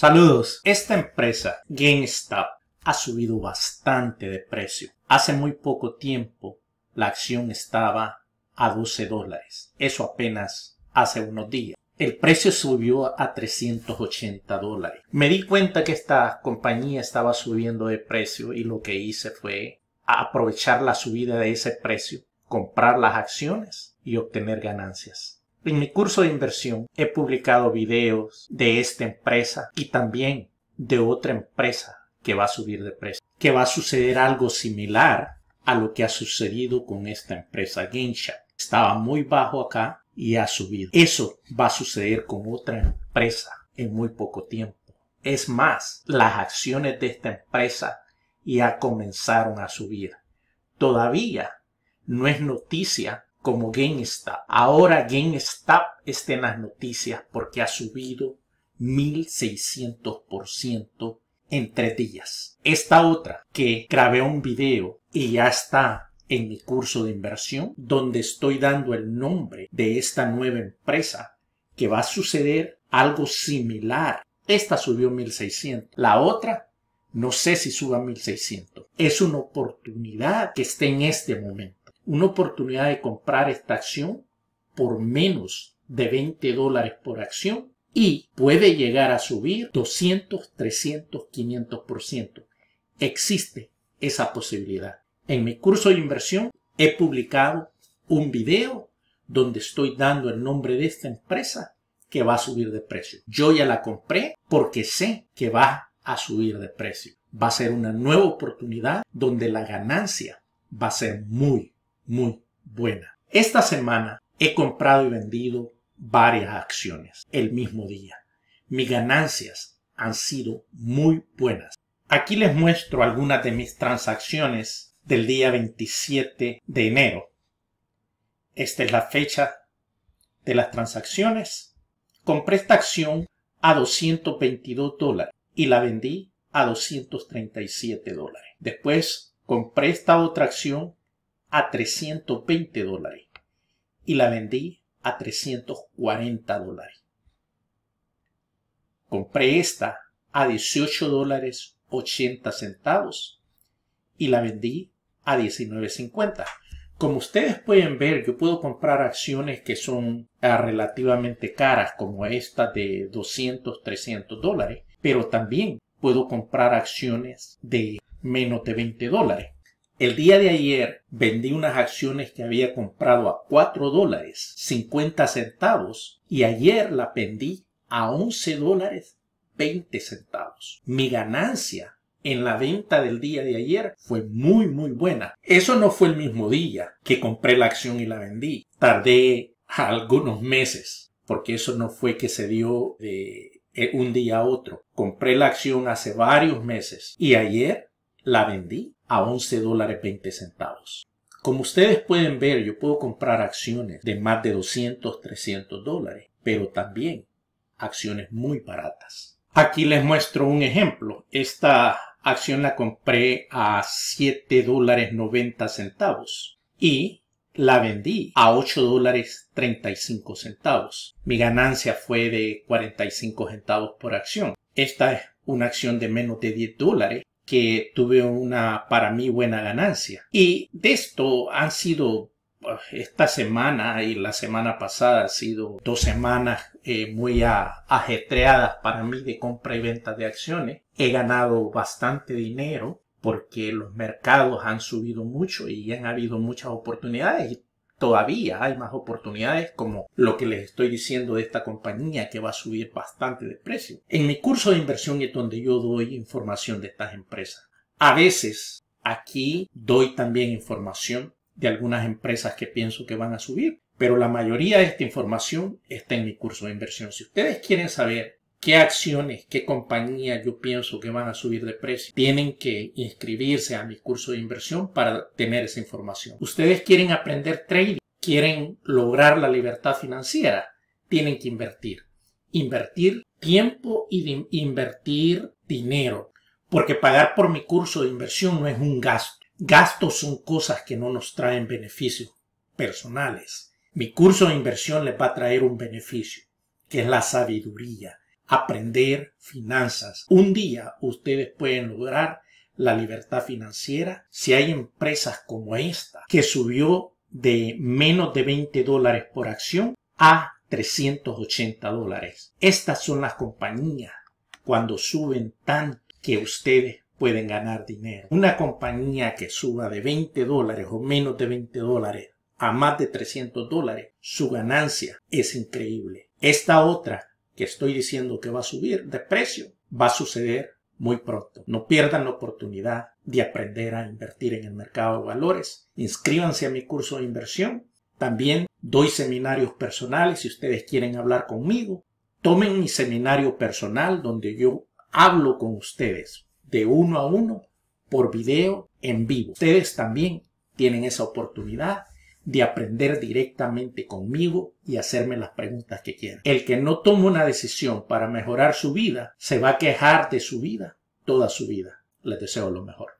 Saludos. Esta empresa, GameStop, ha subido bastante de precio. Hace muy poco tiempo la acción estaba a 12 dólares. Eso apenas hace unos días. El precio subió a 380 dólares. Me di cuenta que esta compañía estaba subiendo de precio y lo que hice fue aprovechar la subida de ese precio, comprar las acciones y obtener ganancias. En mi curso de inversión he publicado videos de esta empresa y también de otra empresa que va a subir de precio, que va a suceder algo similar a lo que ha sucedido con esta empresa Gensha. Estaba muy bajo acá y ha subido. Eso va a suceder con otra empresa en muy poco tiempo. Es más, las acciones de esta empresa ya comenzaron a subir. Todavía no es noticia como está Ahora GameStop está en las noticias porque ha subido 1600% en tres días. Esta otra que grabé un video y ya está en mi curso de inversión donde estoy dando el nombre de esta nueva empresa que va a suceder algo similar. Esta subió 1600. La otra no sé si suba 1600. Es una oportunidad que esté en este momento una oportunidad de comprar esta acción por menos de 20 dólares por acción y puede llegar a subir 200, 300, 500%. Existe esa posibilidad. En mi curso de inversión he publicado un video donde estoy dando el nombre de esta empresa que va a subir de precio. Yo ya la compré porque sé que va a subir de precio. Va a ser una nueva oportunidad donde la ganancia va a ser muy, muy buena. Esta semana he comprado y vendido varias acciones el mismo día. Mis ganancias han sido muy buenas. Aquí les muestro algunas de mis transacciones del día 27 de enero. Esta es la fecha de las transacciones. Compré esta acción a 222 dólares y la vendí a 237 dólares. Después compré esta otra acción a 320 dólares y la vendí a 340 dólares. Compré esta a 18 dólares 80 centavos y la vendí a 19.50. Como ustedes pueden ver, yo puedo comprar acciones que son ah, relativamente caras, como esta de 200, 300 dólares, pero también puedo comprar acciones de menos de 20 dólares. El día de ayer vendí unas acciones que había comprado a 4 dólares 50 centavos y ayer la vendí a 11 dólares 20 centavos. Mi ganancia en la venta del día de ayer fue muy muy buena. Eso no fue el mismo día que compré la acción y la vendí. Tardé algunos meses porque eso no fue que se dio de eh, un día a otro. Compré la acción hace varios meses y ayer la vendí a 11 dólares 20 centavos. Como ustedes pueden ver, yo puedo comprar acciones de más de 200, 300 dólares, pero también acciones muy baratas. Aquí les muestro un ejemplo. Esta acción la compré a 7 dólares 90 centavos y la vendí a 8 dólares 35 centavos. Mi ganancia fue de 45 centavos por acción. Esta es una acción de menos de 10 dólares que tuve una para mí buena ganancia. Y de esto han sido ah, esta semana y la semana pasada han sido dos semanas eh, muy ajetreadas para mí de compra y venta de acciones. He ganado bastante dinero porque los mercados han subido mucho y han habido muchas oportunidades y todavía hay más oportunidades como lo que les estoy diciendo de esta compañía que va a subir bastante de precio. En mi curso de inversión es donde yo doy información de estas empresas. A veces aquí doy también información de algunas empresas que pienso que van a subir, pero la mayoría de esta información está en mi curso de inversión. Si ustedes quieren saber qué acciones, qué compañía yo pienso que van a subir de precio. Tienen que inscribirse a mi curso de inversión para tener esa información. Ustedes quieren aprender trading, quieren lograr la libertad financiera, tienen que invertir. Invertir tiempo y invertir dinero. Porque pagar por mi curso de inversión no es un gasto. Gastos son cosas que no nos traen beneficios personales. Mi curso de inversión les va a traer un beneficio, que es la sabiduría aprender finanzas. Un día ustedes pueden lograr la libertad financiera si hay empresas como esta que subió de menos de 20 dólares por acción a 380 dólares. Estas son las compañías cuando suben tanto que ustedes pueden ganar dinero. Una compañía que suba de 20 dólares o menos de 20 dólares a más de 300 dólares, su ganancia es increíble. Esta otra que estoy diciendo que va a subir de precio va a suceder muy pronto. No pierdan la oportunidad de aprender a invertir en el mercado de valores. Inscríbanse a mi curso de inversión. También doy seminarios personales si ustedes quieren hablar conmigo. Tomen mi seminario personal donde yo hablo con ustedes de uno a uno por video en vivo. Ustedes también tienen esa oportunidad de aprender directamente conmigo y hacerme las preguntas que quiera. El que no toma una decisión para mejorar su vida se va a quejar de su vida toda su vida. Les deseo lo mejor.